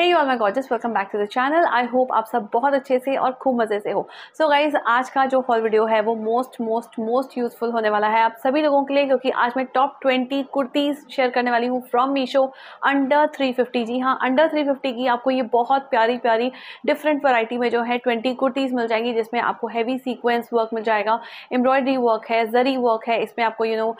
hey all my gorgeous welcome back to the channel I hope आप सब बहुत अच्छे से और खूब मज़े से हो सो so गाइज आज का जो हॉल वीडियो है वो मोस्ट मोस्ट मोस्ट यूज़फुल होने वाला है आप सभी लोगों के लिए क्योंकि आज मैं टॉप ट्वेंटी कुर्तीज़ शेयर करने वाली हूँ from Meesho under three fifty जी हाँ अंडर थ्री फिफ्टी की आपको ये बहुत प्यारी प्यारी डिफरेंट वराइटी में जो है ट्वेंटी कुर्तीज़ मिल जाएंगी जिसमें आपको हैवी सीक्वेंस वर्क मिल जाएगा एम्ब्रॉयडरी वर्क है जरी वर्क है इसमें आपको यू नो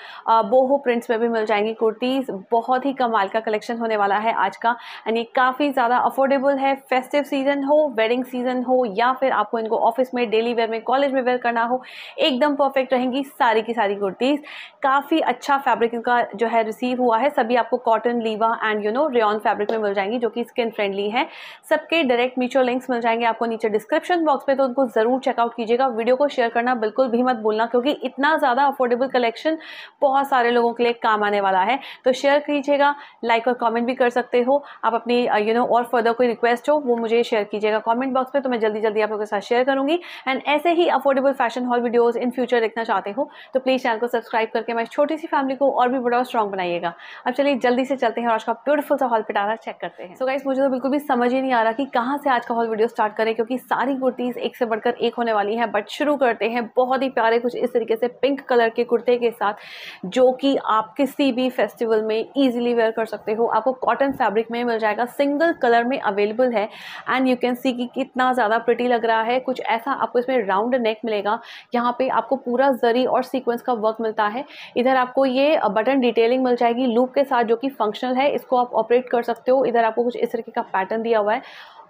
बोहो प्रिंट्स में भी मिल जाएंगी कुर्तीज़ बहुत ही कमाल का कलेक्शन होने वाला है आज का एंड ये काफ़ी ज़्यादा अफोर्डेबल है फेस्टिव सीज़न हो वेडिंग सीज़न हो या फिर आपको इनको ऑफिस में डेली वेयर में कॉलेज में वेयर करना हो एकदम परफेक्ट रहेंगी सारी की सारी कुर्तीज़ काफ़ी अच्छा फैब्रिक इनका जो है रिसीव हुआ है सभी आपको कॉटन लीवा and you know rain fabric में मिल जाएंगी जो कि स्किन फ्रेंडली है सबके डायरेक्ट मीचो लिंक्स मिल जाएंगे आपको नीचे डिस्क्रिप्शन बॉक्स में तो उनको ज़रूर चेकआउट कीजिएगा वीडियो को शेयर करना बिल्कुल भी मत बोलना क्योंकि इतना ज़्यादा अफोर्डेबल कलेक्शन बहुत सारे लोगों के लिए काम आने वाला है तो शेयर कीजिएगा लाइक और कॉमेंट भी कर सकते हो आप अपनी यू uh, नो और फर्दर कोई रिक्वेस्ट हो वो मुझे शेयर कीजिएगा कमेंट बॉक्स में तो मैं जल्दी जल्दी आप लोगों के साथ शेयर करूंगी एंड ऐसे ही affordable fashion haul videos in future देखना चाहते हो तो प्लीज़ चैनल को सब्सक्राइब करके मैं छोटी सी फैमिली को और भी बड़ा स्ट्रॉन्ग बनाइएगा अब चलिए जल्दी से चलते हैं और आज का ब्यूटीफुल सा हॉल पिटारा चेक करते हैं सो so गाइस मुझे तो बिल्कुल भी समझ ही नहीं आ रहा कि कहाँ से आज का हॉल वीडियो स्टार्ट करें क्योंकि सारी कुर्तीज़ एक से बढ़कर एक होने वाली है बट शुरू करते हैं बहुत ही प्यारे कुछ इस तरीके से पिंक कलर के कुर्ते के साथ जो कि आप किसी भी फेस्टिवल में ईजिली वेयर कर सकते हो आपको कॉटन फैब्रिक में मिल जाएगा सिंगल कलर में अवेलेबल है एंड यू कैन सी कि कितना ज़्यादा प्रिटी लग रहा है कुछ ऐसा आपको इसमें राउंड नेक मिलेगा यहाँ पे आपको पूरा जरी और सीक्वेंस का वर्क मिलता है इधर आपको ये बटन डिटेलिंग मिल जाएगी लूप के साथ जो कि फंक्शनल है इसको आप ऑपरेट कर सकते हो इधर आपको कुछ इस तरीके का पैटर्न दिया हुआ है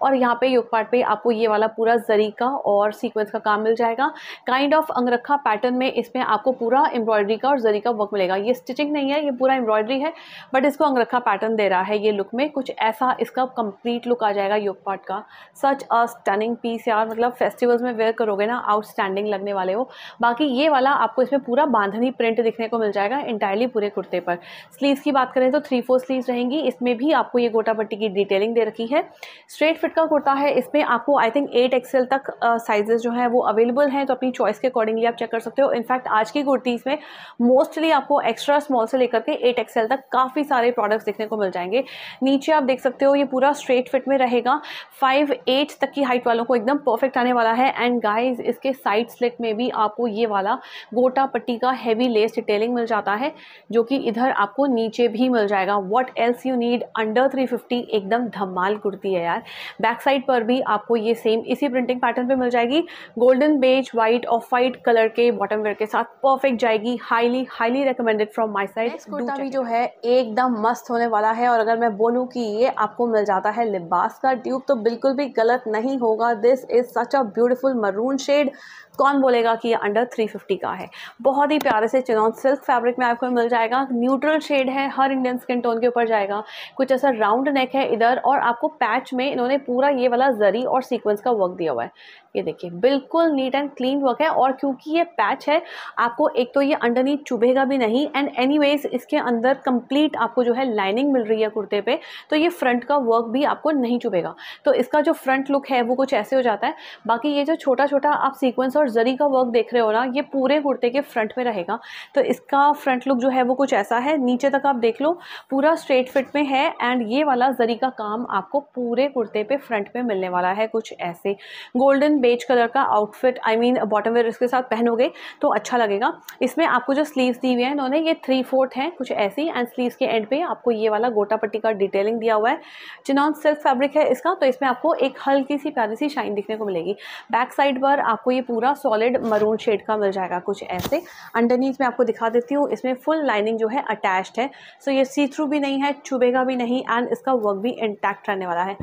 और यहाँ पे योग पार्ट पे आपको ये वाला पूरा जरी का और सीक्वेंस का काम मिल जाएगा काइंड ऑफ अंगरखा पैटर्न में इसमें आपको पूरा एम्ब्रॉयडरी का और जरी का वर्क मिलेगा ये स्टिचिंग नहीं है ये पूरा एम्ब्रॉयडरी है बट इसको अंगरखा पैटर्न दे रहा है ये लुक में कुछ ऐसा इसका कंप्लीट लुक आ जाएगा योग पार्ट का सच अ स्टनिंग पीस यार मतलब फेस्टिवल्स में वेयर करोगे ना आउटस्टैंडिंग लगने वाले हो बाकी ये वाला आपको इसमें पूरा बांधनी प्रिंट दिखने को मिल जाएगा इंटायरली पूरे कुर्ते पर स्लीव्स की बात करें तो थ्री फोर स्लीव रहेंगी इसमें भी आपको ये गोटा पट्टी की डिटेलिंग दे रखी है स्ट्रेट फिट का कुर्ता है इसमें आपको आई थिंक एट एक्सएल तक साइजेस जो है वो अवेलेबल हैं तो अपनी चॉइस के अकॉर्डिंगली आप चेक कर सकते हो इनफैक्ट आज की कुर्तीज़ में मोस्टली आपको एक्स्ट्रा स्मॉल से लेकर के एट एक्सएल तक काफ़ी सारे प्रोडक्ट्स देखने को मिल जाएंगे नीचे आप देख सकते हो ये पूरा स्ट्रेट फिट में रहेगा फाइव एट तक की हाइट वालों को एकदम परफेक्ट आने वाला है एंड गाइज इसके साइड स्लिट में भी आपको ये वाला गोटा पट्टी का हैवी लेस डिटेलिंग मिल जाता है जो कि इधर आपको नीचे भी मिल जाएगा what else you need under three fifty एकदम धमाल कुर्ती है यार बैक साइड पर भी आपको ये सेम इसी प्रिंटिंग पैटर्न पे मिल जाएगी golden beige white off white colour के बॉटम वेयर के साथ परफेक्ट जाएगी highly highly recommended from my side kurta भी जो है एकदम मस्त होने वाला है और अगर मैं बोलूँ कि ये आपको मिल जाता है लिबास का ट्यूब तो बिल्कुल भी गलत नहीं होगा this is such a beautiful maroon shade कौन बोलेगा कि ये अंडर 350 का है बहुत ही प्यारे से चिनौन सिल्क फैब्रिक में आपको मिल जाएगा न्यूट्रल शेड है हर इंडियन स्किन टोन के ऊपर जाएगा कुछ ऐसा राउंड नेक है इधर और आपको पैच में इन्होंने पूरा ये वाला जरी और सीक्वेंस का वर्क दिया हुआ है ये देखिए बिल्कुल नीट एंड क्लीन वर्क है और क्योंकि ये पैच है आपको एक तो ये अंडरनीथ चुभेगा भी नहीं एंड एनी इसके अंदर कंप्लीट आपको जो है लाइनिंग मिल रही है कुर्ते पे तो ये फ्रंट का वर्क भी आपको नहीं चुभेगा तो इसका जो फ्रंट लुक है वो कुछ ऐसे हो जाता है बाकी ये जो छोटा छोटा आप सीक्वेंस और और जरी का वर्क देख रहे हो ना ये पूरे कुर्ते के फ्रंट में रहेगा तो इसका फ्रंट लुक जो है वो कुछ ऐसा है नीचे तक आप देख लो पूरा स्ट्रेट फिट में है एंड ये वाला जरी का काम आपको पूरे कुर्ते पे फ्रंट में मिलने वाला है कुछ ऐसे गोल्डन बेज कलर का outfit I mean bottom wear इसके साथ पहनोगे तो अच्छा लगेगा इसमें आपको जो स्लीव दी हुई है इन्होंने ये थ्री फोर्थ है कुछ ऐसी एंड स्लीव के एंड पे आपको ये वाला गोटा पट्टी का डिटेलिंग दिया हुआ है चिनॉन सिल्क फैब्रिक है इसका तो इसमें आपको एक हल्की सी प्यारी सी शाइन दिखने को मिलेगी बैक साइड पर आपको ये पूरा सॉलिड मरून शेड का मिल जाएगा कुछ ऐसे अंडरनीथ में आपको दिखा देती हूँ इसमें फुल लाइनिंग जो है अटैच्ड है सो ये सी थ्रू भी नहीं है चुभेगा भी नहीं एंड इसका वर्क भी इंटैक्ट रहने वाला है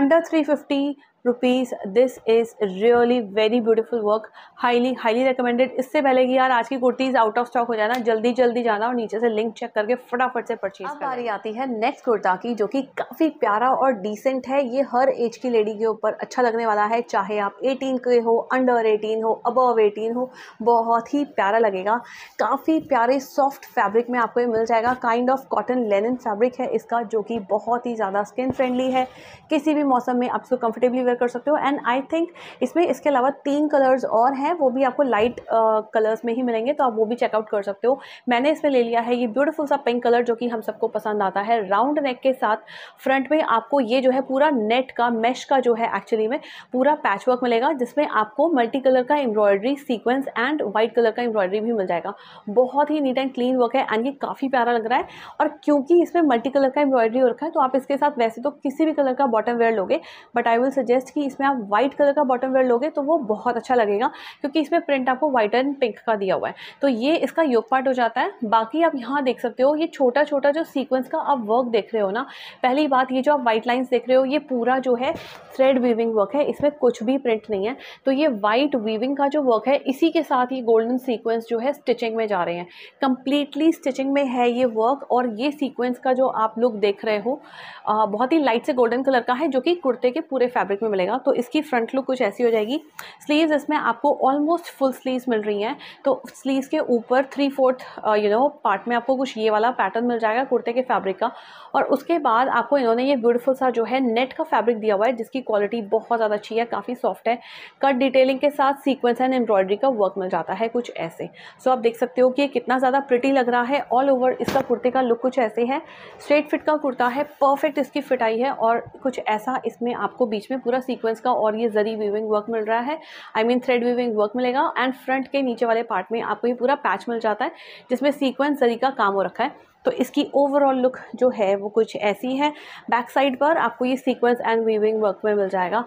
under three fifty rupees this is really very beautiful work highly highly recommended इससे पहले कि यार आज की कुर्तीज़ आउट ऑफ स्टॉक हो जाना जल्दी जल्दी जाना और नीचे से लिंक चेक करके फटाफट से परचेज अब आती है नेक्स्ट कुर्ता की जो कि काफ़ी प्यारा और डिसेंट है ये हर एज की लेडी के ऊपर अच्छा लगने वाला है चाहे आप एटीन के हो अंडर एटीन हो अबव एटीन हो बहुत ही प्यारा लगेगा काफ़ी प्यारे सॉफ्ट फैब्रिक में आपको ये मिल जाएगा kind of cotton linen fabric है इसका जो कि बहुत ही ज़्यादा स्किन फ्रेंडली है किसी भी मौसम में आप इसको कंफर्टेबली वेयर कर सकते हो एंड आई थिंक इसमें इसके अलावा तीन कलर्स और हैं वो भी आपको लाइट कलर्स uh, में ही मिलेंगे तो आप वो भी चेकआउट कर सकते हो मैंने इसमें ले लिया है ये ब्यूटीफुल सा पिंक कलर जो कि हम सबको पसंद आता है राउंड नेक के साथ फ्रंट में आपको ये जो है पूरा नेट का मेश का जो है एक्चुअली में पूरा पैचवर्क मिलेगा जिसमें आपको मल्टी कलर का embroidery sequins and white colour का एम्ब्रॉयडरी भी मिल जाएगा बहुत ही नीट एंड क्लीन वर्क है एंड ये काफ़ी प्यारा लग रहा है और क्योंकि इसमें मल्टी कलर का एम्ब्रॉयडरी हो रखा है तो आप इसके साथ वैसे तो किसी भी कलर का बॉटम वेयर लोगे but I will suggest suggest की इसमें आप वाइट कलर का बॉटम वेयर लोगे तो वो बहुत अच्छा लगेगा क्योंकि इसमें प्रिंट आपको व्हाइट एंड पिंक का दिया हुआ है तो ये इसका योग पार्ट हो जाता है बाकी आप यहाँ देख सकते हो ये छोटा छोटा जो सीक्वेंस का आप वर्क देख रहे हो ना पहली बात ये जो आप व्हाइट लाइन्स देख रहे हो ये पूरा जो है थ्रेड वीविंग वर्क है इसमें कुछ भी प्रिंट नहीं है तो ये वाइट वीविंग का जो वर्क है इसी के साथ ये गोल्डन सीक्वेंस जो है स्टिचिंग में जा रहे हैं कंप्लीटली स्टिचिंग में है ये वर्क और ये सीक्वेंस का जो आप लोग देख रहे हो आ, बहुत ही लाइट से गोल्डन कलर का है जो कि कुर्ते के पूरे फैब्रिक में मिलेगा तो इसकी फ्रंट लुक कुछ ऐसी हो जाएगी स्लीव इसमें आपको ऑलमोस्ट फुल स्लीव मिल रही हैं तो स्लीव के ऊपर three fourth you know part में आपको कुछ ये वाला पैटर्न मिल जाएगा कुर्ते के फैब्रिक का और उसके बाद आपको इन्होंने ये ब्यूटीफुल सा जो है नेट का फैब्रिक दिया हुआ है जिसकी क्वालिटी बहुत ज़्यादा अच्छी है काफ़ी सॉफ्ट है कट डिटेलिंग के साथ सीक्वेंस एंड एम्ब्रॉयडरी का वर्क मिल जाता है कुछ ऐसे सो आप देख सकते हो कि कितना ज़्यादा प्रिटी लग रहा है ऑल ओवर इसका कुर्ते का लुक कुछ ऐसे है स्ट्रेट फिट का कुर्ता है परफेक्ट इसकी फिटाई है और कुछ ऐसा इसमें आपको बीच में पूरा सीक्वेंस का और ये जरी वीविंग वर्क मिल रहा है I mean thread weaving work मिलेगा एंड फ्रंट के नीचे वाले पार्ट में आपको ये पूरा पैच मिल जाता है जिसमें सीक्वेंस जरी का काम हो रखा है तो इसकी ओवरऑल लुक जो है वो कुछ ऐसी है बैक साइड पर आपको ये सीक्वेंस एंड वीविंग वर्क में मिल जाएगा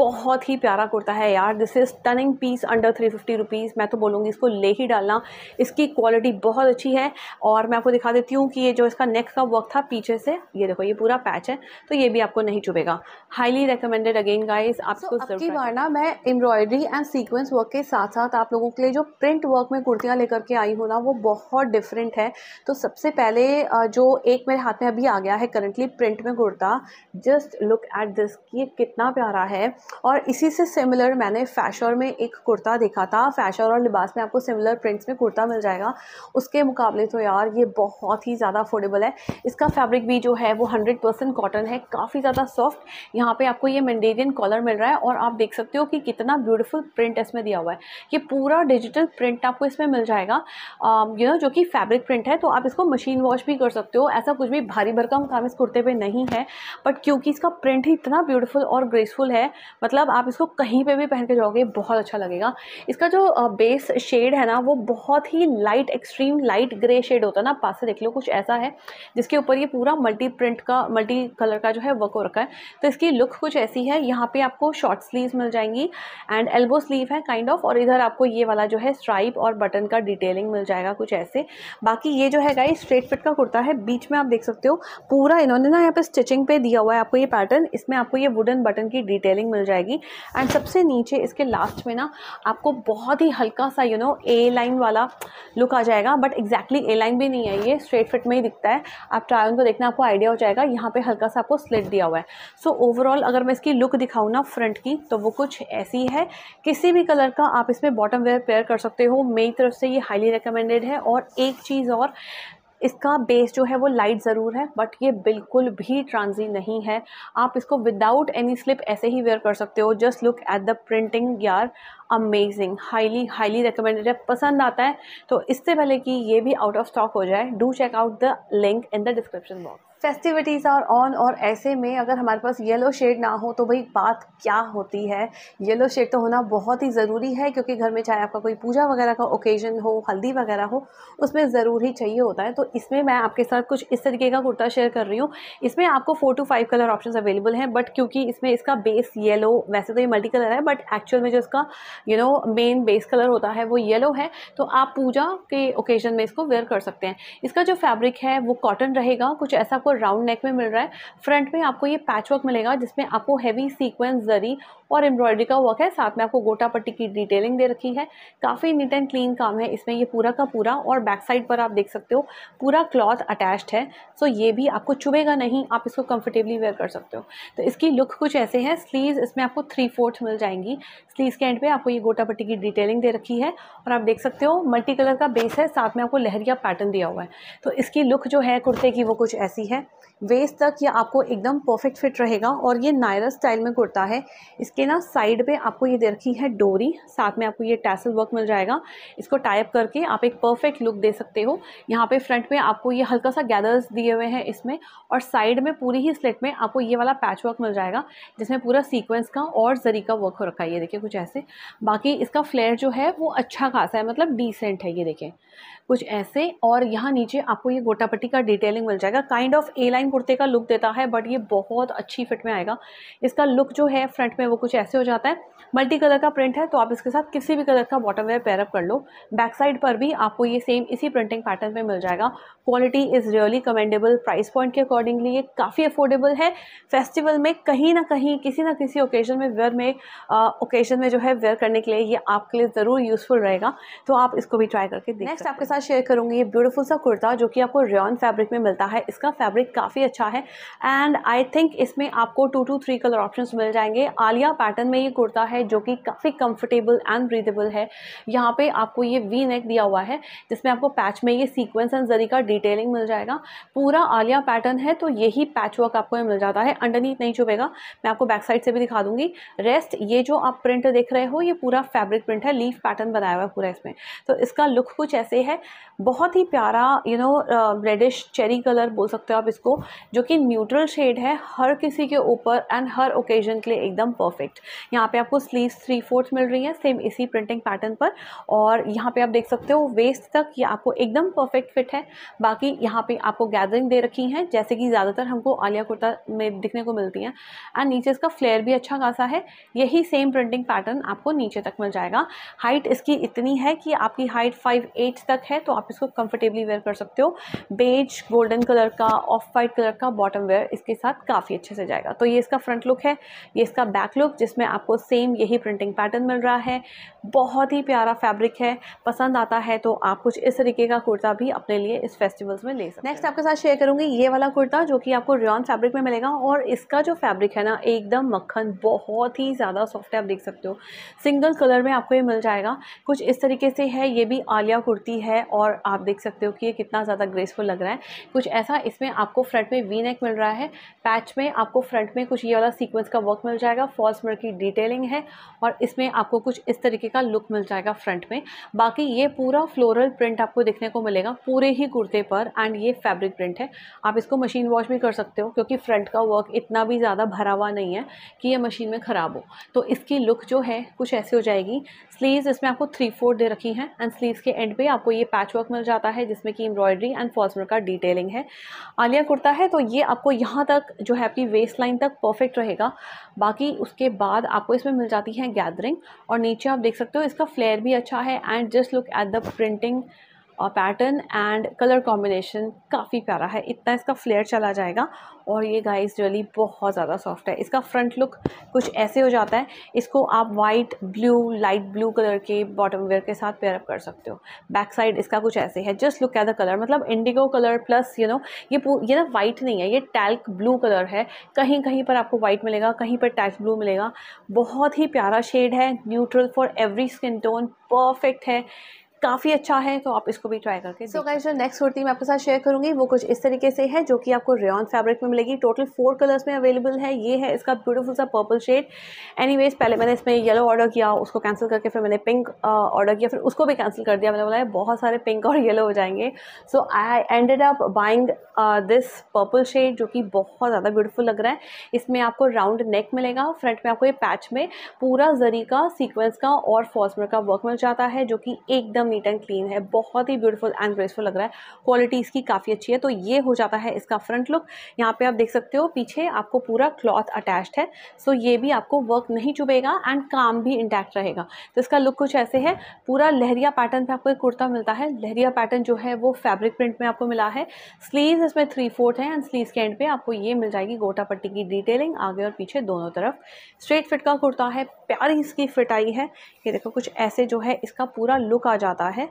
बहुत ही प्यारा कुर्ता है यार this is stunning piece under three fifty rupees मैं तो बोलूँगी इसको ले ही डालना इसकी क्वालिटी बहुत अच्छी है और मैं आपको दिखा देती हूँ कि ये जो इसका नेक का वर्क था पीछे से ये देखो ये पूरा पैच है तो ये भी आपको नहीं चुभेगा हाईली रिकमेंडेड अगेन गाइज आपको so, बार ना मैं एम्ब्रॉयडरी एंड सीक्वेंस वर्क के साथ साथ आप लोगों के लिए जो प्रिंट वर्क में कुर्तियाँ लेकर के आई हूँ ना वो बहुत डिफरेंट है तो सबसे पहले जो एक मेरे हाथ में अभी आ गया है करंटली प्रिंट में kurta just look at this ये कितना प्यारा है और इसी से सिमिलर मैंने फैशर में एक कुर्ता देखा था फैशर और लिबास में आपको सिमिलर प्रिंट्स में कुर्ता मिल जाएगा उसके मुकाबले तो यार ये बहुत ही ज़्यादा अफोर्डेबल है इसका फैब्रिक भी जो है वो हंड्रेड परसेंट कॉटन है काफ़ी ज़्यादा सॉफ्ट यहाँ पर आपको ये मंडेरियन कॉलर मिल रहा है और आप देख सकते हो कि कितना ब्यूटिफुल प्रिंट इसमें दिया हुआ है ये पूरा डिजिटल प्रिंट आपको इसमें मिल जाएगा यू नो जो कि फैब्रिक प्रिंट है तो आप इसको मशीन वॉश भी कर सकते हो ऐसा कुछ भी भारी भरकम काम इस कुर्ते पर नहीं है बट क्योंकि इसका प्रिंट ही इतना ब्यूटीफुल और ग्रेसफुल है मतलब आप इसको कहीं पे भी पहन के जाओगे बहुत अच्छा लगेगा इसका जो बेस शेड है ना वो बहुत ही light extreme light grey shade होता है ना पास से देख लो कुछ ऐसा है जिसके ऊपर ये पूरा मल्टी प्रिंट का मल्टी कलर का जो है वर्क हो रखा है तो इसकी लुक कुछ ऐसी है यहाँ पर आपको शॉर्ट स्लीव मिल जाएंगी एंड एल्बो स्लीव है काइंड ऑफ और इधर आपको ये वाला जो है स्ट्राइप और बटन का डिटेलिंग मिल जाएगा कुछ ऐसे बाकी ये जो है गाई स्ट्रेट फिट का कुर्ता है बीच में आप देख सकते हो पूरा इन्होंने ना यहाँ पे स्टिचिंग पे दिया हुआ है आपको ये पैटर्न इसमें आपको ये वुडन बटन की डिटेलिंग मिल जाएगी एंड सबसे नीचे इसके लास्ट में ना आपको बहुत ही हल्का सा यू नो ए लाइन वाला लुक आ जाएगा बट एग्जैक्टली ए लाइन भी नहीं है ये स्ट्रेट फिट में ही दिखता है आप ट्राई को देखना आपको आइडिया हो जाएगा यहाँ पे हल्का सा आपको स्लिट दिया हुआ है सो so, ओवरऑल अगर मैं इसकी लुक दिखाऊँ ना फ्रंट की तो वो कुछ ऐसी है किसी भी कलर का आप इसमें बॉटम वेयर पेयर कर सकते हो मेरी तरफ से ये हाईली रिकमेंडेड है और एक चीज़ और इसका बेस जो है वो लाइट ज़रूर है बट ये बिल्कुल भी ट्रांजी नहीं है आप इसको विदाउट एनी स्लिप ऐसे ही वेयर कर सकते हो just look at the printing यार अमेजिंग हाईली हाईली रिकमेंडेड है पसंद आता है तो इससे पहले कि ये भी आउट ऑफ स्टॉक हो जाए do check out the link in the description box festivities are on और ऐसे में अगर हमारे पास येलो शेड ना हो तो भाई बात क्या होती है येलो शेड तो होना बहुत ही ज़रूरी है क्योंकि घर में चाहे आपका कोई पूजा वगैरह का ओकेजन हो हल्दी वगैरह हो उसमें ज़रूर ही चाहिए होता है तो इसमें मैं आपके साथ कुछ इस तरीके का कुर्ता शेयर कर रही हूँ इसमें आपको four two five colour option available हैं बट क्योंकि इसमें इसका बेस येलो वैसे तो ये मल्टी कलर है बट एक्चुअल में जो इसका you know main base colour होता है वो येलो है तो आप पूजा के ओकेजन में इसको वेयर कर सकते हैं इसका जो फैब्रिक है वो कॉटन रहेगा कुछ ऐसा आपको राउंड नेक में मिल रहा है फ्रंट में आपको ये पैच मिलेगा जिसमें आपको हैवी सीक्वेंस जरी और एम्ब्रॉयडरी का वर्क है साथ में आपको गोटा पट्टी की डिटेलिंग दे रखी है काफ़ी नीट एंड क्लीन काम है इसमें ये पूरा का पूरा और बैक साइड पर आप देख सकते हो पूरा क्लॉथ अटैच्ड है सो ये भी आपको चुभेगा नहीं आप इसको कंफर्टेबली वेयर कर सकते हो तो इसकी लुक कुछ ऐसे है स्लीव इसमें आपको थ्री फोर्थ मिल जाएंगी स्लीव के एंड पे आपको ये गोटा पट्टी की डिटेलिंग दे रखी है और आप देख सकते हो मल्टी कलर का बेस है साथ में आपको लहरिया पैटर्न दिया हुआ है तो इसकी लुक जो है कुर्ते की वो कुछ ऐसी है वेस्ट तक ये आपको एकदम परफेक्ट फिट रहेगा और ये नायरा स्टाइल में कुर्ता है इसके इसके ना साइड पे आपको ये दे रखी है डोरी साथ में आपको ये टैसल वर्क मिल जाएगा इसको टाइप करके आप एक परफेक्ट लुक दे सकते हो यहाँ पे फ्रंट में आपको ये हल्का सा गैदर्स दिए हुए हैं इसमें और साइड में पूरी ही स्लेट में आपको ये वाला पैच वर्क मिल जाएगा जिसमें पूरा सीक्वेंस का और जरी का वर्क हो रखा है ये देखिए कुछ ऐसे बाकी इसका फ्लेयर जो है वो अच्छा खासा है मतलब डिसेंट है ये देखें कुछ ऐसे और यहाँ नीचे आपको ये गोटापट्टी का डिटेलिंग मिल जाएगा काइंड ऑफ ए लाइन कुर्ते का लुक देता है बट ये बहुत अच्छी फिट में आएगा इसका लुक जो है फ्रंट में वो कुछ कुछ ऐसे हो जाता है मल्टी कलर का प्रिंट है तो आप इसके साथ किसी भी कलर का बॉटम वेयर पेयरअप कर लो बैक साइड पर भी आपको ये सेम इसी प्रिंटिंग पैटर्न में मिल जाएगा quality is really commendable price point के अकॉर्डिंगली ये काफ़ी अफोर्डेबल है फेस्टिवल में कहीं ना कहीं किसी ना किसी ओकेजन में वेयर में ओकेजन में जो है वेयर करने के लिए ये आपके लिए ज़रूर यूज़फुल रहेगा तो आप इसको भी ट्राई करके देख नेक्स्ट आपके साथ शेयर करूँगी ये ब्यूटीफुल सा कुर्ता जो कि आपको रेन फैब्रिक में मिलता है इसका फैब्रिक काफ़ी अच्छा है एंड आई थिंक इसमें आपको two two three colour option मिल जाएंगे आलिया पैटर्न में ये कुर्ता है जो कि काफ़ी कंफर्टेबल एंड ब्रीदेबल है यहाँ पे आपको ये वी नेक दिया हुआ है जिसमें आपको पैच में ये सीक्वेंस एंड जरी का डिटेलिंग मिल जाएगा पूरा आलिया पैटर्न है तो यही पैच वर्क आपको मिल जाता है अंडरनीथ नहीं छुपेगा मैं आपको बैक साइड से भी दिखा दूंगी रेस्ट ये जो आप प्रिंट देख रहे हो ये पूरा फैब्रिक प्रिंट है लीफ पैटर्न बनाया हुआ है पूरा इसमें तो इसका लुक कुछ ऐसे है बहुत ही प्यारा you know reddish cherry colour बोल सकते हो आप इसको जो कि न्यूट्रल शेड है हर किसी के ऊपर एंड हर ओकेजन के लिए एकदम परफेक्ट करेक्ट यहाँ पे आपको स्लीव थ्री फोर्थ मिल रही है सेम इसी प्रिंटिंग पैटर्न पर और यहाँ पे आप देख सकते हो वेस्ट तक ये आपको एकदम परफेक्ट फिट है बाकी यहाँ पे आपको गैदरिंग दे रखी है जैसे कि ज़्यादातर हमको आलिया कुर्ता में दिखने को मिलती हैं एंड नीचे इसका फ्लेयर भी अच्छा खासा है यही सेम प्रिंटिंग पैटर्न आपको नीचे तक मिल जाएगा हाइट इसकी इतनी है कि आपकी हाइट फाइव एट तक है तो आप इसको कंफर्टेबली वेयर कर सकते हो बेज गोल्डन कलर का ऑफ वाइट कलर का बॉटम वेयर इसके साथ काफ़ी अच्छे से जाएगा तो ये इसका फ्रंट लुक है ये इसका बैक लुक लुक जिसमें आपको सेम यही प्रिंटिंग पैटर्न मिल रहा है बहुत ही प्यारा फैब्रिक है पसंद आता है तो आप कुछ इस तरीके का कुर्ता भी अपने लिए इस फेस्टिवल्स में ले सकते नेक्स्ट आपके साथ शेयर करूंगी ये वाला कुर्ता जो कि आपको रियॉन फैब्रिक में मिलेगा और इसका जो फैब्रिक है ना एकदम मक्खन बहुत ही ज़्यादा सॉफ्ट है आप देख सकते हो सिंगल कलर में आपको ये मिल जाएगा कुछ इस तरीके से है ये भी आलिया कुर्ती है और आप देख सकते हो कि ये कितना ज़्यादा ग्रेसफुल लग रहा है कुछ ऐसा इसमें आपको फ्रंट में वी नेक मिल रहा है पैच में आपको फ्रंट में कुछ ये वाला सीक्वेंस का वर्क मिल जाएगा फॉल्स कस्टमर की डिटेलिंग है और इसमें आपको कुछ इस तरीके का लुक मिल जाएगा फ्रंट में बाकी ये पूरा फ्लोरल प्रिंट आपको देखने को मिलेगा पूरे ही कुर्ते पर एंड ये फैब्रिक प्रिंट है आप इसको मशीन वॉश भी कर सकते हो क्योंकि फ्रंट का वर्क इतना भी ज़्यादा भरा हुआ नहीं है कि ये मशीन में ख़राब हो तो इसकी लुक जो है कुछ ऐसी हो जाएगी स्लीव्स इसमें आपको थ्री फोर दे रखी हैं एंड स्लीव्स के एंड पे आपको ये पैच वर्क मिल जाता है जिसमें कि एम्ब्रॉयडरी एंड फॉल्समर का डिटेलिंग है आलिया कुर्ता है तो ये आपको यहाँ तक जो है आपकी वेस्ट लाइन तक परफेक्ट रहेगा बाकी उसके बाद आपको इसमें मिल जाती है गैदरिंग और नीचे आप देख सकते हो इसका फ्लेयर भी अच्छा है and just look at the printing और पैटर्न एंड कलर कॉम्बिनेशन काफ़ी प्यारा है इतना इसका फ्लेयर चला जाएगा और ये गाइस रियली बहुत ज़्यादा सॉफ्ट है इसका फ्रंट लुक कुछ ऐसे हो जाता है इसको आप white blue light blue colour के बॉटम वेयर के साथ पेयरअप कर सकते हो बैक साइड इसका कुछ ऐसे है just look at the colour मतलब indigo colour plus you know ये ये ना वाइट नहीं है ये टैल्क ब्लू कलर है कहीं कहीं पर आपको वाइट मिलेगा कहीं पर टैल्क ब्लू मिलेगा बहुत ही प्यारा शेड है neutral for every skin tone perfect है काफ़ी अच्छा है तो आप इसको भी ट्राई करके सो गाइस जो नेक्स्ट कुर्ती मैं आपके साथ शेयर करूंगी वो कुछ इस तरीके से है जो कि आपको रेन फैब्रिक में मिलेगी टोटल फोर कलर्स में अवेलेबल है ये है इसका ब्यूटीफुल सा पर्पल शेड एनीवेज पहले मैंने इसमें येलो ऑर्डर किया उसको कैंसिल करके फिर मैंने पिंक ऑर्डर किया फिर उसको भी कैंसिल कर दिया मैंने बोला बहुत सारे पिंक और येलो हो जाएंगे so I ended up buying this purple shade जो कि बहुत ज़्यादा ब्यूटीफुल लग रहा है इसमें आपको राउंड नेक मिलेगा फ्रंट में आपको ये पैच में पूरा जरी का सीक्वेंस का और फॉसमर का वर्क मिल जाता है जो कि एकदम नीट एंड क्लीन है बहुत ही ब्यूटीफुल एंड ग्रेसफुल लग रहा है क्वालिटी इसकी काफ़ी अच्छी है तो ये हो जाता है इसका फ्रंट लुक यहाँ पे आप देख सकते हो पीछे आपको पूरा क्लॉथ अटैच्ड है सो ये भी आपको वर्क नहीं चुभेगा एंड काम भी इंटैक्ट रहेगा तो इसका लुक कुछ ऐसे है पूरा लहरिया पैटर्न पर आपको एक कुर्ता मिलता है लहरिया पैटर्न जो है वो फैब्रिक प्रिंट में आपको मिला है स्लीव इसमें थ्री फोर्थ है एंड स्लीव के एंड पे आपको ये मिल जाएगी गोटा पट्टी की डिटेलिंग आगे और पीछे दोनों तरफ स्ट्रेट फिट का कुर्ता है प्यारी इसकी फिट आई है ये देखो कुछ ऐसे जो है इसका पूरा लुक आ जाता है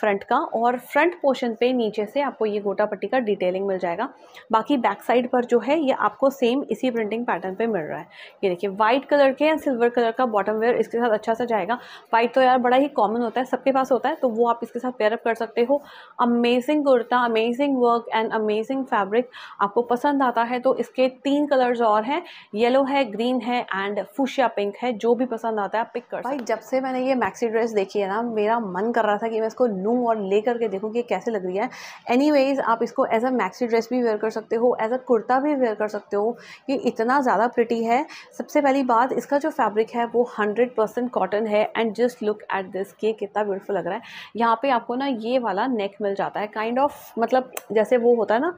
फ्रंट का और फ्रंट पोर्शन पे नीचे से आपको ये गोटा पट्टी का डिटेलिंग मिल जाएगा बाकी बैक साइड पर जो है ये आपको सेम इसी प्रिंटिंग पैटर्न पे मिल रहा है ये देखिए वाइट कलर के एंड सिल्वर कलर का बॉटम वेयर इसके साथ अच्छा सा जाएगा वाइट तो यार बड़ा ही कॉमन होता है सबके पास होता है तो वो आप इसके साथ पेयरअप कर सकते हो amazing kurta amazing work and amazing fabric आपको पसंद आता है तो इसके तीन कलर्स और हैं येलो है ग्रीन है एंड फूशिया पिंक है जो भी पसंद आता है आप पिक कर भाई जब से मैंने ये मैक्सी ड्रेस देखी है ना मेरा मन कर रहा था कि मैं इसको लूँ और ले करके देखूँ कि कैसे लग रही है एनीवेज आप इसको एज अ मैक्सी ड्रेस भी वेयर कर सकते हो एज अ कुर्ता भी वेयर कर सकते हो ये इतना ज़्यादा प्रिटी है सबसे पहली बात इसका जो फैब्रिक है वो हंड्रेड परसेंट कॉटन है and just look at this के कितना ब्यूटीफुल लग रहा है यहाँ पर आपको ना ये वाला नेक मिल जाता है काइंड kind ऑफ of, मतलब जैसे वो होता है ना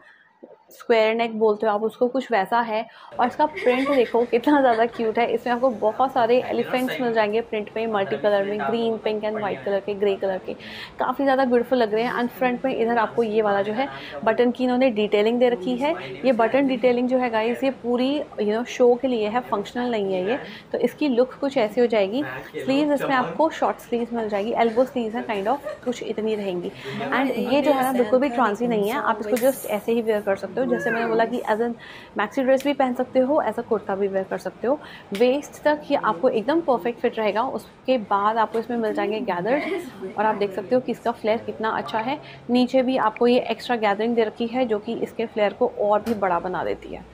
स्क्वायर नेक बोलते हो आप उसको कुछ वैसा है और इसका प्रिंट देखो कितना ज़्यादा क्यूट है इसमें आपको बहुत सारे एलिफेंट्स मिल जाएंगे प्रिंट में मल्टी कलर में green pink and white colour के ग्रे कलर के काफ़ी ज़्यादा ब्यूटीफुल लग रहे हैं एंड फ्रंट में इधर आपको ये वाला जो है बटन की इन्होंने डिटेलिंग दे रखी है ये बटन डिटेलिंग जो है गाइज ये पूरी यू नो शो के लिए है फंक्शनल नहीं है ये तो इसकी लुक कुछ ऐसी हो जाएगी स्लीव इसमें आपको शॉर्ट स्लीव मिल जाएगी एल्बो स्लीव है काइंड ऑफ कुछ इतनी रहेंगी एंड ये जो है ना बिल्कुल भी ट्रांसी नहीं है आप इसको जस्ट ऐसे ही वेयर कर सकते हो हो जैसे मैंने बोला कि एज एन मैक्सी ड्रेस भी पहन सकते हो एज अ कुर्ता भी वेयर कर सकते हो वेस्ट तक ये आपको एकदम परफेक्ट फिट रहेगा उसके बाद आपको इसमें मिल जाएंगे गैदर्ड और आप देख सकते हो कि इसका फ्लेयर कितना अच्छा है नीचे भी आपको ये एक्स्ट्रा गैदरिंग दे रखी है जो कि इसके फ्लेयर को और भी बड़ा बना देती है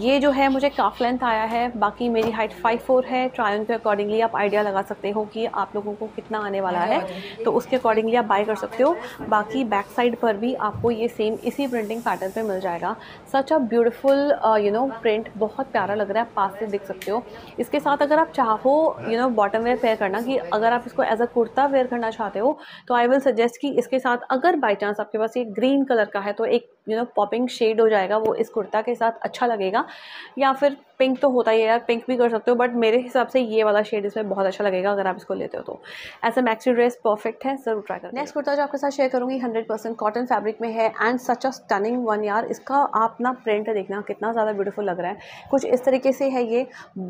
ये जो है मुझे काफ लेंथ आया है बाकी मेरी हाइट फाइव फोर है ट्रायन के अकॉर्डिंगली आप आइडिया लगा सकते हो कि आप लोगों को कितना आने वाला है तो उसके अकॉर्डिंगली आप बाय कर सकते हो बाकी बैक साइड पर भी आपको ये सेम इसी प्रिंटिंग पैटर्न पे मिल जाएगा such a beautiful you know print बहुत प्यारा लग रहा है आप पास से देख सकते हो इसके साथ अगर आप चाहो you know bottom wear pair करना कि अगर आप इसको एज अ कुर्ता वेयर करना चाहते हो तो आई विल सजेस्ट कि इसके साथ अगर बाई चांस आपके पास ये ग्रीन कलर का है तो एक यू नो पॉपिंग शेड हो जाएगा वो इस कुर्ता के साथ अच्छा लगेगा वाला या फिर पिंक तो होता ही है यार पिंक भी कर सकते हो बट मेरे हिसाब से ये वाला शेड इसमें बहुत अच्छा लगेगा अगर आप इसको लेते हो तो ऐसा मैक्सी ड्रेस परफेक्ट है जरूर ट्राई करें नेक्स्ट कुर्ता जो आपके साथ शेयर करूंगी हंड्रेड परसेंट कॉटन फैब्रिक में है and such a stunning one यार इसका आप ना प्रिंट देखना कितना ज़्यादा ब्यूटीफुल लग रहा है कुछ इस तरीके से है ये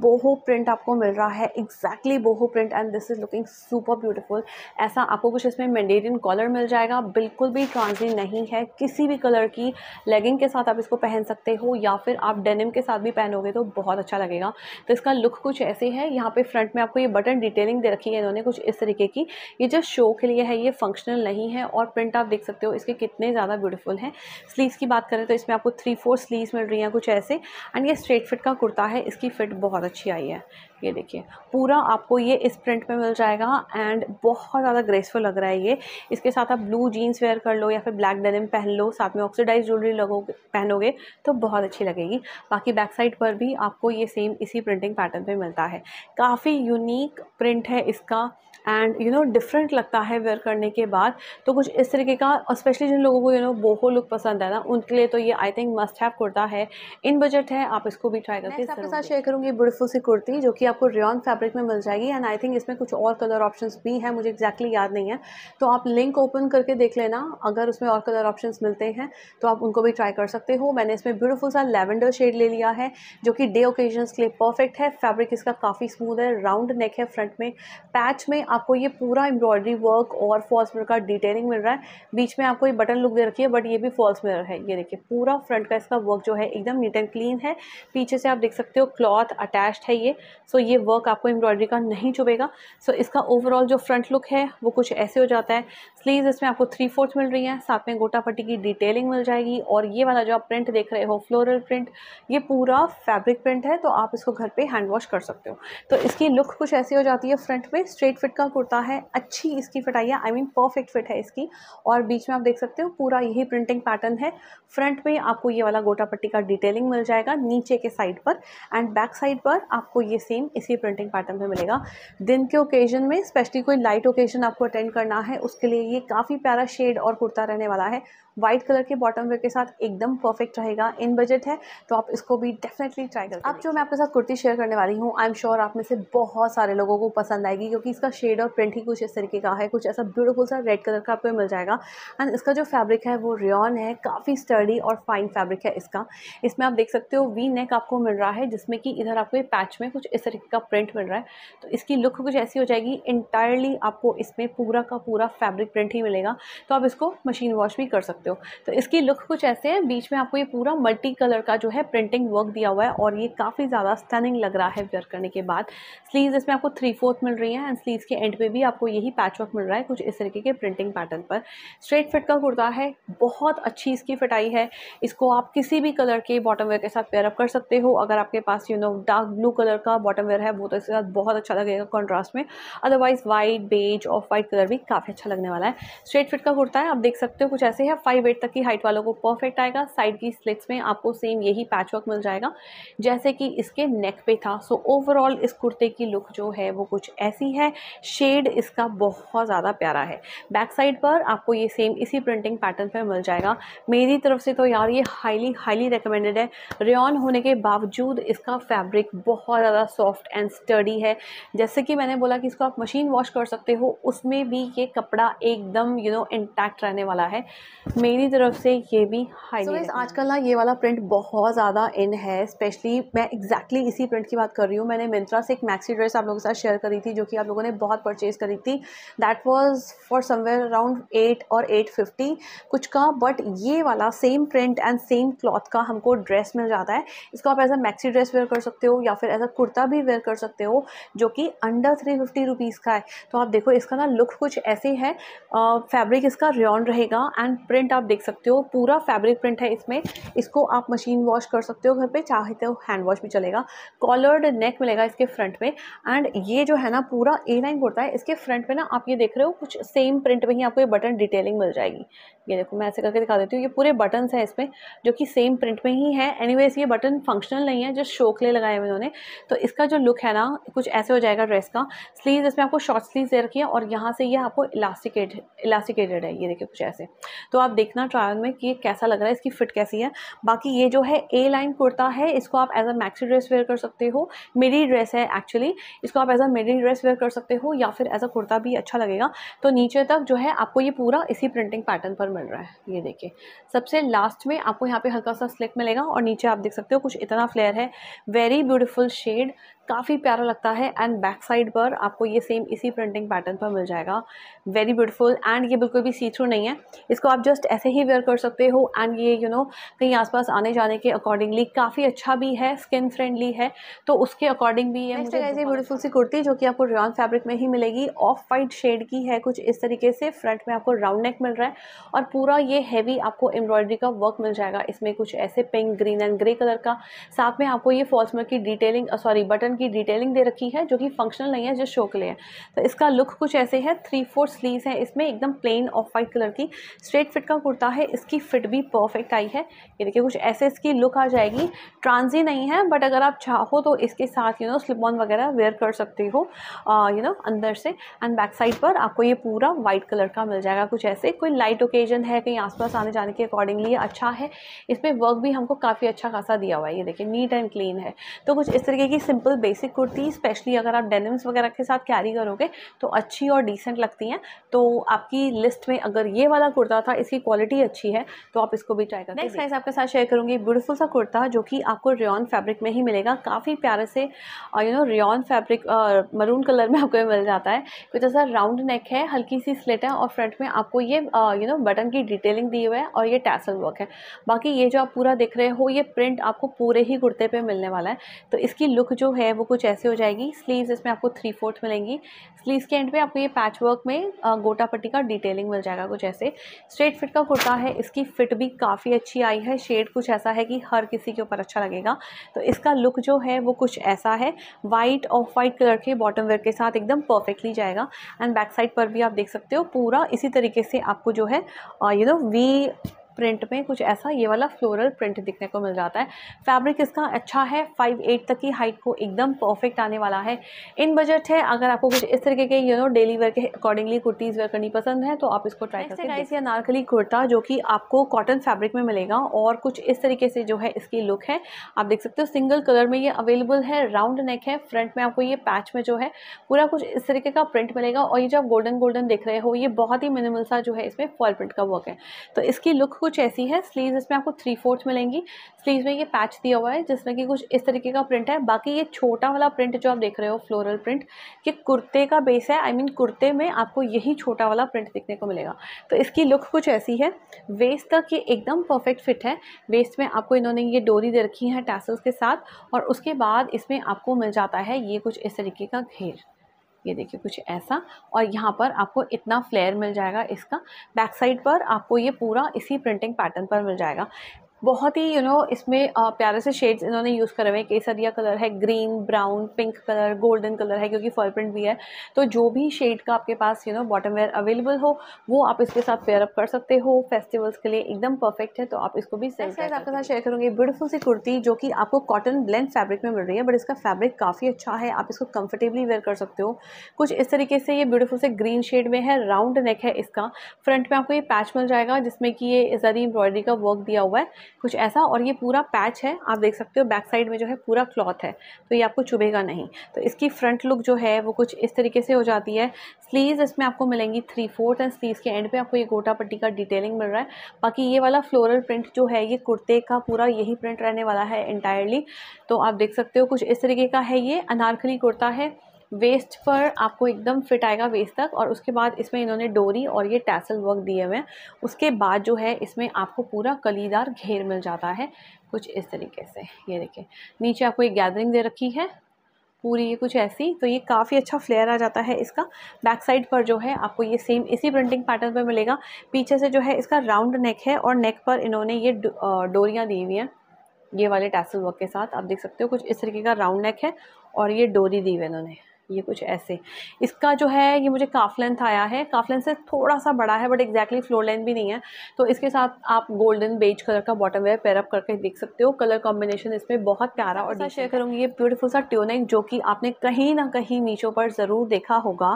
बोहो प्रिंट आपको मिल रहा है exactly boho print and this is looking super beautiful ऐसा आपको कुछ इसमें मैंडेरियन कॉलर मिल जाएगा बिल्कुल भी ट्रांसलेट नहीं है किसी भी कलर की लेगिंग के साथ आप इसको पहन सकते हो या फिर आप डेनिम डेनिम के साथ भी पहनोगे तो बहुत अच्छा लगेगा तो इसका लुक कुछ ऐसे है यहाँ पे फ्रंट में आपको ये बटन डिटेलिंग दे रखी है इन्होंने कुछ इस तरीके की ये जस्ट शो के लिए है ये फंक्शनल नहीं है और प्रिंट आप देख सकते हो इसके कितने ज़्यादा ब्यूटीफुल हैं स्लीव्स की बात करें तो इसमें आपको थ्री फोर स्लीव्स मिल रही हैं कुछ ऐसे एंड ये स्ट्रेट फिट का कुर्ता है इसकी फिट बहुत अच्छी आई है ये देखिए पूरा आपको ये इस प्रिंट में मिल जाएगा एंड बहुत ज़्यादा ग्रेसफुल लग रहा है ये इसके साथ आप ब्लू जीन्स वेयर कर लो या फिर ब्लैक डेनिम पहन लो साथ में ऑक्सीडाइज ज्वेलरी लगोगे पहनोगे तो बहुत अच्छी लगेगी बाकी बैक साइड पर भी आपको ये सेम इसी प्रिंटिंग पैटर्न पर मिलता है काफ़ी यूनिक प्रिंट है इसका एंड यू नो डिफरेंट लगता है वेयर करने के बाद तो कुछ इस तरीके का और स्पेशली जिन लोगों को यू नो बोहो लुक पसंद है ना उनके लिए तो ये I think must have kurta है इन बजट है आप इसको भी ट्राई करके साथ शेयर करूँगी ब्यूटीफुल सी कुर्ती जो कि आपको रियॉन फैब्रिक में मिल जाएगी एंड आई थिंक इसमें कुछ और कलर ऑप्शन भी हैं मुझे एक्जैक्टली exactly याद नहीं है तो आप लिंक ओपन करके देख लेना अगर उसमें और कलर ऑप्शन मिलते हैं तो आप उनको भी ट्राई कर सकते हो मैंने इसमें ब्यूटीफुल सा लेवेंडर शेड ले लिया है जो कि डे ओकेजन के लिए परफेक्ट है फैब्रिक इसका काफ़ी स्मूथ है राउंड नेक है फ्रंट में पैच में आपको ये पूरा एम्ब्रॉयडरी वर्क और फॉल्स मिरर का डिटेलिंग मिल रहा है बीच में आपको ये बटन लुक दे रखी है बट ये भी फॉल्स मिरर है ये देखिए पूरा फ्रंट का इसका वर्क जो है एकदम नीट एंड क्लीन है पीछे से आप देख सकते हो क्लॉथ अटैच्ड है ये सो ये वर्क आपको एम्ब्रॉयडरी का नहीं चुभेगा सो so, इसका ओवरऑल जो फ्रंट लुक है वो कुछ ऐसे हो जाता है स्लीव्स इसमें आपको थ्री फोर्थ मिल रही हैं साथ में गोटा पट्टी की डिटेलिंग मिल जाएगी और ये वाला जो आप प्रिंट देख रहे हो फ्लोरल प्रिंट ये पूरा फैब्रिक प्रिंट है तो आप इसको घर पे हैंड वॉश कर सकते हो तो इसकी लुक कुछ ऐसी हो जाती है फ्रंट में स्ट्रेट फिट का कुर्ता है अच्छी इसकी फिट आई है आई मीन परफेक्ट फिट है इसकी और बीच में आप देख सकते हो पूरा यही प्रिंटिंग पैटर्न है फ्रंट में आपको ये वाला गोटा पट्टी का डिटेलिंग मिल जाएगा नीचे के साइड पर एंड बैक साइड पर आपको ये सेम इसी प्रिंटिंग पैटर्न में मिलेगा दिन के ओकेजन में स्पेशली कोई लाइट ओकेजन आपको अटेंड करना है उसके लिए ये काफ़ी प्यारा शेड और कुर्ता रहने वाला है वाइट कलर के बॉटम वेयर के साथ एकदम परफेक्ट रहेगा इन बजट है तो आप इसको भी डेफिनेटली ट्राई कर अब जो मैं आपके साथ कुर्ती शेयर करने वाली हूँ आई एम श्योर आप में से बहुत सारे लोगों को पसंद आएगी क्योंकि इसका शेड और प्रिंट ही कुछ इस तरीके का है कुछ ऐसा ब्यूटीफुल सा रेड कलर का आपको मिल जाएगा एंड इसका जो फैब्रिक है वो रियॉन है काफ़ी स्टर्डी और फाइन फैब्रिक है इसका इसमें आप देख सकते हो वी नेक आपको मिल रहा है जिसमें कि इधर आपको ये पैच में कुछ इस तरीके का प्रिंट मिल रहा है तो इसकी लुक कुछ ऐसी हो जाएगी इंटायरली आपको इसमें पूरा का पूरा फैब्रिक प्रिंट डिफरेंट ही मिलेगा तो आप इसको मशीन वॉश भी कर सकते हो तो इसकी लुक कुछ ऐसे है बीच में आपको ये पूरा मल्टी कलर का जो है प्रिंटिंग वर्क दिया हुआ है और ये काफ़ी ज़्यादा स्टनिंग लग रहा है वेयर करने के बाद स्लीव इसमें आपको थ्री फोर्थ मिल रही है एंड स्लीव के एंड पे भी आपको यही पैच वर्क मिल रहा है कुछ इस तरीके के प्रिंटिंग पैटर्न पर स्ट्रेट फिट का कुर्ता है बहुत अच्छी इसकी फिटाई है इसको आप किसी भी कलर के बॉटम वेयर के साथ पेयरअप कर सकते हो अगर आपके पास you know dark blue colour का बॉटम वेयर है वो तो इसके साथ बहुत अच्छा लगेगा कॉन्ट्रास्ट में अदरवाइज़ वाइट बेज और वाइट कलर भी काफ़ी अच्छा लगने वाला है है स्ट्रेट फिट का कुर्ता है आप देख सकते हो कुछ ऐसे है फाइव एट तक की हाइट वालों को परफेक्ट आएगा साइड की स्लिट्स में आपको सेम यही पैच वर्क मिल जाएगा जैसे कि इसके नेक पे था सो so, ओवरऑल इस कुर्ते की लुक जो है वो कुछ ऐसी है शेड इसका बहुत ज़्यादा प्यारा है बैक साइड पर आपको ये सेम इसी प्रिंटिंग पैटर्न पर मिल जाएगा मेरी तरफ से तो यार ये हाईली हाईली रिकमेंडेड है रेन होने के बावजूद इसका फैब्रिक बहुत ज़्यादा सॉफ्ट एंड स्टडी है जैसे कि मैंने बोला कि इसको आप मशीन वॉश कर सकते हो उसमें भी ये कपड़ा एक एकदम यू नो इंटैक्ट रहने वाला है मेरी तरफ से ये भी हाई so आजकल ना ये वाला प्रिंट बहुत ज़्यादा इन है स्पेशली मैं एग्जैक्टली exactly इसी प्रिंट की बात कर रही हूँ मैंने मिंत्रा से एक मैक्सी ड्रेस आप लोगों के साथ शेयर करी थी जो कि आप लोगों ने बहुत परचेज करी थी that was for somewhere around eight और एट फिफ्टी कुछ का बट ये वाला same print and same cloth का हमको ड्रेस मिल जाता है इसको आप as a maxi dress wear कर सकते हो या फिर एज अ कुर्ता भी वेयर कर सकते हो जो कि अंडर थ्री फिफ्टी रुपीज़ का है तो आप देखो इसका ना लुक कुछ ऐसे है फैब्रिक इसका रियॉन रहेगा एंड प्रिंट आप देख सकते हो पूरा फैब्रिक प्रिंट है इसमें इसको आप मशीन वॉश कर सकते हो घर पे चाहे तो हैंड वॉश भी चलेगा कॉलर्ड नेक मिलेगा इसके फ्रंट में एंड ये जो है ना पूरा ए लाइन होता है इसके फ्रंट में ना आप ये देख रहे हो कुछ सेम प्रिंट में ही आपको ये बटन डिटेलिंग मिल जाएगी ये देखो मैं ऐसे करके दिखा देती हूँ ये पूरे बटन हैं इसमें जो कि सेम प्रिंट में ही है एनी ये बटन फंक्शनल नहीं है जो शोक ले लगाए हुए उन्होंने तो इसका जो लुक है ना कुछ ऐसे हो जाएगा ड्रेस का स्लीव इसमें आपको शॉर्ट स्लीव दे रखी है और यहाँ से ये आपको इलास्टिकेट इलास्टिकेटेड है ये देखिए कुछ ऐसे तो आप देखना ट्रायल में कि कैसा लग रहा है इसकी फिट कैसी है बाकी ये जो है ए लाइन कुर्ता है इसको आप as a maxi dress wear कर सकते हो मेरी ड्रेस है एक्चुअली इसको आप एज अ मेरी ड्रेस वेयर कर सकते हो या फिर एज अ कुर्ता भी अच्छा लगेगा तो नीचे तक जो है आपको ये पूरा इसी प्रिंटिंग पैटर्न पर मिल रहा है ये देखिए सबसे लास्ट में आपको यहाँ पे हल्का सा स्लिक मिलेगा और नीचे आप देख सकते हो कुछ इतना फ्लेयर है वेरी ब्यूटिफुल शेड काफ़ी प्यारा लगता है एंड बैक साइड पर आपको ये सेम इसी प्रिंटिंग पैटर्न पर मिल जाएगा वेरी ब्यूटीफुल एंड ये बिल्कुल भी सी थ्रू नहीं है इसको आप जस्ट ऐसे ही वेयर कर सकते हो एंड ये यू नो कहीं आसपास आने जाने के अकॉर्डिंगली काफ़ी अच्छा भी है स्किन फ्रेंडली है तो उसके अकॉर्डिंग भी ये ऐसी ब्यूटीफुल अच्छा सी कुर्ती जो कि आपको रियॉन फैब्रिक में ही मिलेगी ऑफ वाइट शेड की है कुछ इस तरीके से फ्रंट में आपको राउंड नेक मिल रहा है और पूरा ये हैवी आपको एम्ब्रॉयडरी का वर्क मिल जाएगा इसमें कुछ ऐसे pink green and grey colour का साथ में आपको ये फॉल्स मर्क की डिटेलिंग सॉरी बटन बटन की डिटेलिंग दे रखी है जो कि फंक्शनल नहीं है जो शो के लिए है तो इसका लुक कुछ ऐसे है थ्री फोर स्लीव्स हैं इसमें एकदम प्लेन ऑफ वाइट कलर की स्ट्रेट फिट का कुर्ता है इसकी फिट भी परफेक्ट आई है ये देखिए कुछ ऐसे इसकी लुक आ जाएगी ट्रांजी नहीं है बट अगर आप चाहो तो इसके साथ यू नो स्लिपॉन वगैरह वेयर कर सकते हो यू नो अंदर से एंड बैक साइड पर आपको ये पूरा वाइट कलर का मिल जाएगा कुछ ऐसे कोई लाइट ओकेजन है कहीं आसपास आने जाने के अकॉर्डिंगली अच्छा है इसमें वर्क भी हमको काफ़ी अच्छा खासा दिया हुआ है ये देखिए नीट एंड क्लीन है तो कुछ इस तरीके की सिंपल बेसिक कुर्ती स्पेशली अगर आप डेनिम्स वगैरह के साथ कैरी करोगे तो अच्छी और डिसेंट लगती हैं तो आपकी लिस्ट में अगर ये वाला कुर्ता था इसकी क्वालिटी अच्छी है तो आप इसको भी ट्राई करें नेक्स्ट साइज आपके साथ शेयर करूँगी ब्यूटीफुल सा कुर्ता जो कि आपको रेन फैब्रिक में ही मिलेगा काफ़ी प्यारे से you know rain fabric maroon colour में आपको मिल जाता है कुछ ऐसा राउंड नेक है हल्की सी स्लेट है और फ्रंट में आपको ये यू नो बटन की डिटेलिंग दी हुई है और ये टैसल वर्क है बाकी ये जो आप पूरा देख रहे हो ये प्रिंट आपको पूरे ही कुर्ते पे मिलने वाला है तो इसकी लुक जो है है वो कुछ ऐसे हो जाएगी स्लीव्स इसमें आपको थ्री फोर्थ मिलेंगी स्लीव्स के एंड पे आपको ये पैच वर्क में गोटा पट्टी का डिटेलिंग मिल जाएगा कुछ ऐसे स्ट्रेट फिट का कुर्ता है इसकी फिट भी काफ़ी अच्छी आई है शेड कुछ ऐसा है कि हर किसी के ऊपर अच्छा लगेगा तो इसका लुक जो है वो कुछ ऐसा है वाइट ऑफ वाइट कलर के बॉटम वेयर के साथ एकदम परफेक्टली जाएगा एंड बैक साइड पर भी आप देख सकते हो पूरा इसी तरीके से आपको जो है यू नो वी प्रिंट में कुछ ऐसा ये वाला फ्लोरल प्रिंट दिखने को मिल जाता है फैब्रिक इसका अच्छा है फाइव एट तक की हाइट को एकदम परफेक्ट आने वाला है इन बजट है अगर आपको कुछ इस तरीके के यू नो डेली वेयर के अकॉर्डिंगली कुर्तीज़ वेयर करनी पसंद है तो आप इसको ट्राई कर सकते हैं नारकली कुर्ता जो कि आपको कॉटन फैब्रिक में मिलेगा और कुछ इस तरीके से जो है इसकी लुक है आप देख सकते हो सिंगल कलर में ये अवेलेबल है राउंड नेक है फ्रंट में आपको ये पैच में जो है पूरा कुछ इस तरीके का प्रिंट मिलेगा और ये जो आप गोल्डन गोल्डन देख रहे हो ये बहुत ही मिनिमल सा जो है इसमें फॉल प्रिंट का वर्क है तो इसकी लुक कुछ कुछ ऐसी है स्लीव्स इसमें आपको थ्री फोर्थ मिलेंगी स्लीव्स में ये पैच दिया हुआ है जिसमें कि कुछ इस तरीके का प्रिंट है बाकी ये छोटा वाला प्रिंट जो आप देख रहे हो फ्लोरल प्रिंट ये कुर्ते का बेस है आई I मीन mean, कुर्ते में आपको यही छोटा वाला प्रिंट देखने को मिलेगा तो इसकी लुक कुछ ऐसी है वेस्ट तक ये एकदम परफेक्ट फिट है वेस्ट में आपको इन्होंने ये डोरी दे रखी है टैसल्स के साथ और उसके बाद इसमें आपको मिल जाता है ये कुछ इस तरीके का घेर ये देखिए कुछ ऐसा और यहाँ पर आपको इतना फ्लेयर मिल जाएगा इसका बैक साइड पर आपको ये पूरा इसी प्रिंटिंग पैटर्न पर मिल जाएगा बहुत ही यू नो इसमें प्यारे से शेड्स इन्होंने यूज़ करे हुए हैं केसरिया कलर है green brown pink colour golden colour है क्योंकि फॉल प्रिंट भी है तो जो भी शेड का आपके पास you know bottom wear available हो वो आप इसके साथ पेयर अप कर सकते हो फेस्टिवल्स के लिए एकदम परफेक्ट है तो आप इसको भी आपके साथ शेयर करूँगी ब्यूटीफुल सी कुर्ती जो कि आपको कॉटन ब्लैंड फैब्रिक में मिल रही है बट इसका फैब्रिक काफ़ी अच्छा है आप इसको कंफर्टेबली वेयर कर सकते हो कुछ इस तरीके से ये ब्यूटीफुल से ग्रीन शेड में है राउंड नेक है इसका फ्रंट में आपको ये पैच मिल जाएगा जिसमें कि ये जरी एम्ब्रॉयडरी का वर्क दिया हुआ है कुछ ऐसा और ये पूरा पैच है आप देख सकते हो बैक साइड में जो है पूरा क्लॉथ है तो ये आपको चुभेगा नहीं तो इसकी फ्रंट लुक जो है वो कुछ इस तरीके से हो जाती है स्लीव्स इसमें आपको मिलेंगी थ्री फोर्थ एंड स्लीव्स के एंड पे आपको ये गोटा पट्टी का डिटेलिंग मिल रहा है बाकी ये वाला फ्लोरल प्रिंट जो है ये कुर्ते का पूरा यही प्रिंट रहने वाला है इंटायरली तो आप देख सकते हो कुछ इस तरीके का है ये अनारखली कुर्ता है वेस्ट पर आपको एकदम फिट आएगा वेस्ट तक और उसके बाद इसमें इन्होंने डोरी और ये टैसल वर्क दिए हुए हैं उसके बाद जो है इसमें आपको पूरा कलीदार घेर मिल जाता है कुछ इस तरीके से ये देखिए नीचे आपको एक गैदरिंग दे रखी है पूरी ये कुछ ऐसी तो ये काफ़ी अच्छा फ्लेयर आ जाता है इसका बैक साइड पर जो है आपको ये सेम इसी प्रिंटिंग पैटर्न पर मिलेगा पीछे से जो है इसका राउंड नेक है और नेक पर इन्होंने ये डोरियाँ दी हुई हैं ये वाले टैसल वर्क के साथ आप देख सकते हो कुछ इस तरीके का राउंड नेक है और ये डोरी दी हुई इन्होंने ये कुछ ऐसे इसका जो है ये मुझे काफ लेंथ आया है काफ लेंथ से थोड़ा सा बड़ा है बट एग्जैक्टली फ्लोर लेंथ भी नहीं है तो इसके साथ आप गोल्डन बेज कलर का बॉटम वेयर पेयरअप करके देख सकते हो कलर कॉम्बिनेशन इसमें बहुत प्यारा और शेयर करूँगी ये ब्यूटीफुल सा ट्यूनिक जो कि आपने कहीं ना कहीं मीशो पर ज़रूर देखा होगा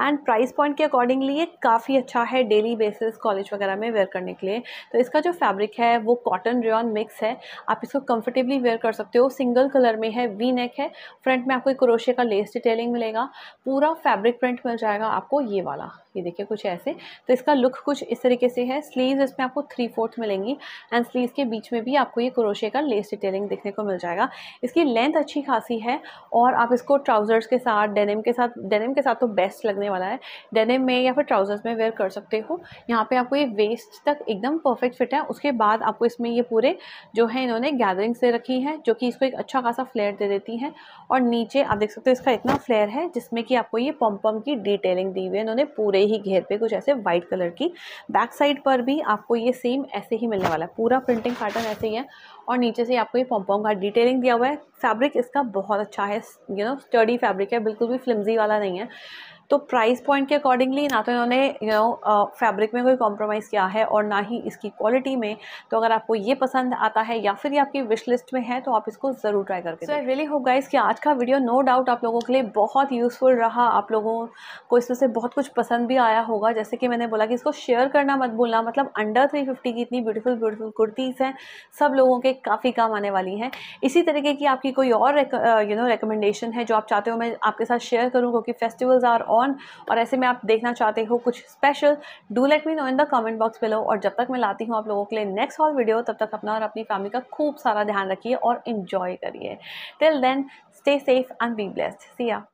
एंड प्राइस पॉइंट के अकॉर्डिंगली ये काफ़ी अच्छा है डेली बेसिस कॉलेज वगैरह में वेयर करने के लिए तो इसका जो फैब्रिक है वो कॉटन रियॉन मिक्स है आप इसको कम्फर्टेबली वेयर कर सकते हो सिंगल कलर में है वी नेक है फ्रंट में आपको क्रोशिया का लेस डिटेलिंग डिज़ाइन मिलेगा पूरा फैब्रिक प्रिंट मिल जाएगा आपको ये वाला ये देखिए कुछ ऐसे तो इसका लुक कुछ इस तरीके से है स्लीव इसमें आपको थ्री फोर्थ मिलेंगी एंड स्लीव के बीच में भी आपको ये क्रोशे का लेस डिटेलिंग देखने को मिल जाएगा इसकी लेंथ अच्छी खासी है और आप इसको ट्राउज़र्स के साथ डेनिम के साथ डेनिम के साथ तो बेस्ट लगने वाला है डेनिम में या फिर ट्राउज़र्स में वेयर कर सकते हो यहाँ पर आपको ये वेस्ट तक एकदम परफेक्ट फिट है उसके बाद आपको इसमें ये पूरे जो है इन्होंने गैदरिंग से रखी है जो कि इसको एक अच्छा खासा फ्लेयर दे देती हैं और नीचे आप देख सकते हो इसका इतना फ्लेयर घेर है जिसमें कि आपको ये पम्पम की डिटेलिंग दी हुई है इन्होंने पूरे ही घेर पे कुछ ऐसे व्हाइट कलर की बैक साइड पर भी आपको ये सेम ऐसे ही मिलने वाला है पूरा प्रिंटिंग पैटर्न ऐसे ही है और नीचे से आपको ये पम्पम का डिटेलिंग दिया हुआ है फैब्रिक इसका बहुत अच्छा है यू नो स्टडी फैब्रिक है बिल्कुल भी फ्लिम्जी वाला नहीं है तो प्राइस पॉइंट के अकॉर्डिंगली ना तो इन्होंने यू नो फैब्रिक में कोई कॉम्प्रोमाइज़ किया है और ना ही इसकी क्वालिटी में तो अगर आपको ये पसंद आता है या फिर ये आपकी विश लिस्ट में है तो आप इसको ज़रूर ट्राई करके so I really hope guys कि आज का वीडियो नो डाउट आप लोगों के लिए बहुत यूज़फुल रहा आप लोगों को इसमें से बहुत कुछ पसंद भी आया होगा जैसे कि मैंने बोला कि इसको शेयर करना मत भूलना मतलब अंडर थ्री फिफ्टी की इतनी ब्यूटीफुल ब्यूटीफुल कुर्तीज़ हैं सब लोगों के काफ़ी काम आने वाली हैं इसी तरीके की आपकी कोई और यू नो रिकमेंडेशन है जो आप चाहते हो मैं आपके साथ शेयर करूँ क्योंकि फेस्टिवल्स आर और ऑन और ऐसे में आप देखना चाहते हो कुछ special do let me know in the comment box below और जब तक मैं लाती हूँ आप लोगों के लिए नेक्स्ट हॉल वीडियो तब तक अपना और अपनी फैमिली का खूब सारा ध्यान रखिए और इन्जॉय करिए till then stay safe and be blessed Siya